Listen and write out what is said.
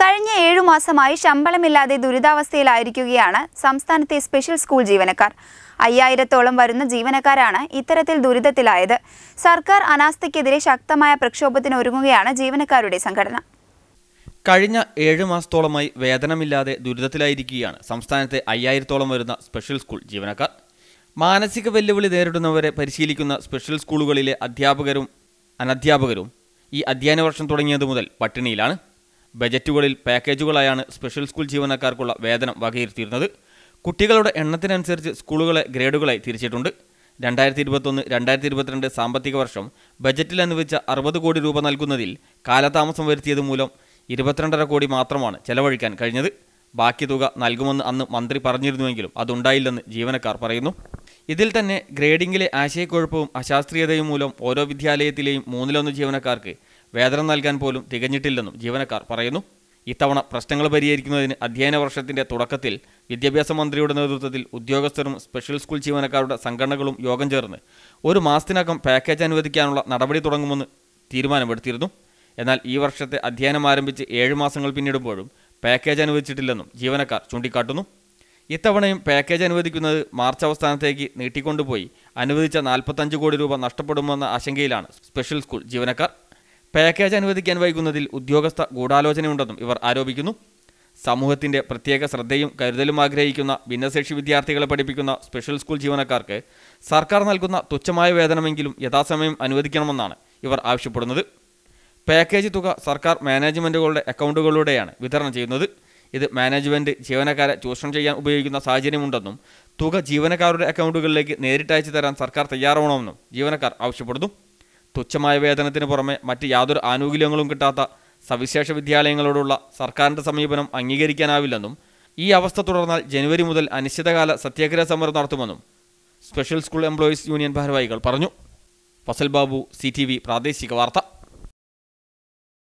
കഴിഞ്ഞ ഏഴു മാസമായി ശമ്പളമില്ലാതെ ദുരിതാവസ്ഥയിലായിരിക്കുകയാണ് സംസ്ഥാനത്തെ സ്പെഷ്യൽ സ്കൂൾ ജീവനക്കാർ അയ്യായിരത്തോളം വരുന്ന ജീവനക്കാരാണ് ഇത്തരത്തിൽ ദുരിതത്തിലായത് സർക്കാർ അനാസ്ഥയ്ക്കെതിരെ ശക്തമായ പ്രക്ഷോഭത്തിന് ഒരുങ്ങുകയാണ് ജീവനക്കാരുടെ സംഘടന കഴിഞ്ഞ ഏഴ് മാസത്തോളമായി വേതനമില്ലാതെ ദുരിതത്തിലായിരിക്കുകയാണ് സംസ്ഥാനത്തെ അയ്യായിരത്തോളം വരുന്ന സ്പെഷ്യൽ സ്കൂൾ ജീവനക്കാർ മാനസിക വെല്ലുവിളി നേരിടുന്നവരെ പരിശീലിക്കുന്ന സ്പെഷ്യൽ സ്കൂളുകളിലെ അധ്യാപകരും അനധ്യാപകരും ഈ അധ്യയന വർഷം തുടങ്ങിയതു മുതൽ പട്ടിണിയിലാണ് ബജറ്റുകളിൽ പാക്കേജുകളായാണ് സ്പെഷ്യൽ സ്കൂൾ ജീവനക്കാർക്കുള്ള വേതനം വകയിരുത്തിയിരുന്നത് കുട്ടികളുടെ എണ്ണത്തിനനുസരിച്ച് സ്കൂളുകളെ ഗ്രേഡുകളായി തിരിച്ചിട്ടുണ്ട് രണ്ടായിരത്തി ഇരുപത്തൊന്ന് രണ്ടായിരത്തി ഇരുപത്തിരണ്ട് സാമ്പത്തിക വർഷം ബജറ്റിൽ അനുവദിച്ച അറുപത് കോടി രൂപ നൽകുന്നതിൽ കാലതാമസം വരുത്തിയത് മൂലം ഇരുപത്തിരണ്ടര കോടി മാത്രമാണ് ചെലവഴിക്കാൻ കഴിഞ്ഞത് ബാക്കി തുക നൽകുമെന്ന് അന്ന് മന്ത്രി പറഞ്ഞിരുന്നുവെങ്കിലും അതുണ്ടായില്ലെന്ന് ജീവനക്കാർ പറയുന്നു ഇതിൽ തന്നെ ഗ്രേഡിംഗിലെ ആശയക്കുഴപ്പവും അശാസ്ത്രീയതയും മൂലം ഓരോ വിദ്യാലയത്തിലെയും മൂന്നിലൊന്ന് ജീവനക്കാർക്ക് വേതനം നൽകാൻ പോലും തികഞ്ഞിട്ടില്ലെന്നും ജീവനക്കാർ പറയുന്നു ഇത്തവണ പ്രശ്നങ്ങൾ പരിഹരിക്കുന്നതിന് അധ്യയന വർഷത്തിന്റെ തുടക്കത്തിൽ വിദ്യാഭ്യാസ മന്ത്രിയുടെ നേതൃത്വത്തിൽ ഉദ്യോഗസ്ഥരും സ്പെഷ്യൽ സ്കൂൾ ജീവനക്കാരുടെ സംഘടനകളും യോഗം ചേർന്ന് ഒരു മാസത്തിനകം പാക്കേജ് അനുവദിക്കാനുള്ള നടപടി തുടങ്ങുമെന്ന് തീരുമാനമെടുത്തിരുന്നു എന്നാൽ ഈ വർഷത്തെ അധ്യയനം ആരംഭിച്ച് ഏഴ് മാസങ്ങൾ പിന്നിടുമ്പോഴും പാക്കേജ് അനുവദിച്ചിട്ടില്ലെന്നും ജീവനക്കാർ ചൂണ്ടിക്കാട്ടുന്നു ഇത്തവണയും പാക്കേജ് അനുവദിക്കുന്നത് മാർച്ച് അവസാനത്തേക്ക് നീട്ടിക്കൊണ്ടുപോയി അനുവദിച്ച നാൽപ്പത്തഞ്ച് കോടി രൂപ നഷ്ടപ്പെടുമെന്ന ആശങ്കയിലാണ് സ്പെഷ്യൽ സ്കൂൾ ജീവനക്കാർ പാക്കേജ് അനുവദിക്കാൻ വൈകുന്നതിൽ ഉദ്യോഗസ്ഥ ഗൂഢാലോചനയുണ്ടെന്നും ഇവർ ആരോപിക്കുന്നു സമൂഹത്തിന്റെ പ്രത്യേക ശ്രദ്ധയും കരുതലും ആഗ്രഹിക്കുന്ന ഭിന്നശേഷി വിദ്യാർത്ഥികളെ പഠിപ്പിക്കുന്ന സ്പെഷ്യൽ സ്കൂൾ ജീവനക്കാർക്ക് സർക്കാർ നൽകുന്ന തുച്ഛമായ വേതനമെങ്കിലും യഥാസമയം അനുവദിക്കണമെന്നാണ് ഇവർ ആവശ്യപ്പെടുന്നത് പാക്കേജ് തുക സർക്കാർ മാനേജ്മെൻറ്റുകളുടെ അക്കൗണ്ടുകളിലൂടെയാണ് വിതരണം ചെയ്യുന്നത് ഇത് മാനേജ്മെൻറ്റ് ജീവനക്കാരെ ചൂഷണം ചെയ്യാൻ ഉപയോഗിക്കുന്ന സാഹചര്യമുണ്ടെന്നും തുക ജീവനക്കാരുടെ അക്കൗണ്ടുകളിലേക്ക് നേരിട്ടയച്ചു തരാൻ സർക്കാർ തയ്യാറാവണമെന്നും ജീവനക്കാർ ആവശ്യപ്പെടുന്നു തുച്ഛമായ വേതനത്തിന് പുറമെ മറ്റ് യാതൊരു ആനുകൂല്യങ്ങളും കിട്ടാത്ത സവിശേഷ വിദ്യാലയങ്ങളോടുള്ള സർക്കാരിൻ്റെ സമീപനം അംഗീകരിക്കാനാവില്ലെന്നും ഈ അവസ്ഥ തുടർന്നാൽ ജനുവരി മുതൽ അനിശ്ചിതകാല സത്യാഗ്രഹ സമരം നടത്തുമെന്നും സ്പെഷ്യൽ സ്കൂൾ എംപ്ലോയീസ് യൂണിയൻ ഭാരവാഹികൾ പറഞ്ഞു ഫസൽ ബാബു സി പ്രാദേശിക വാർത്ത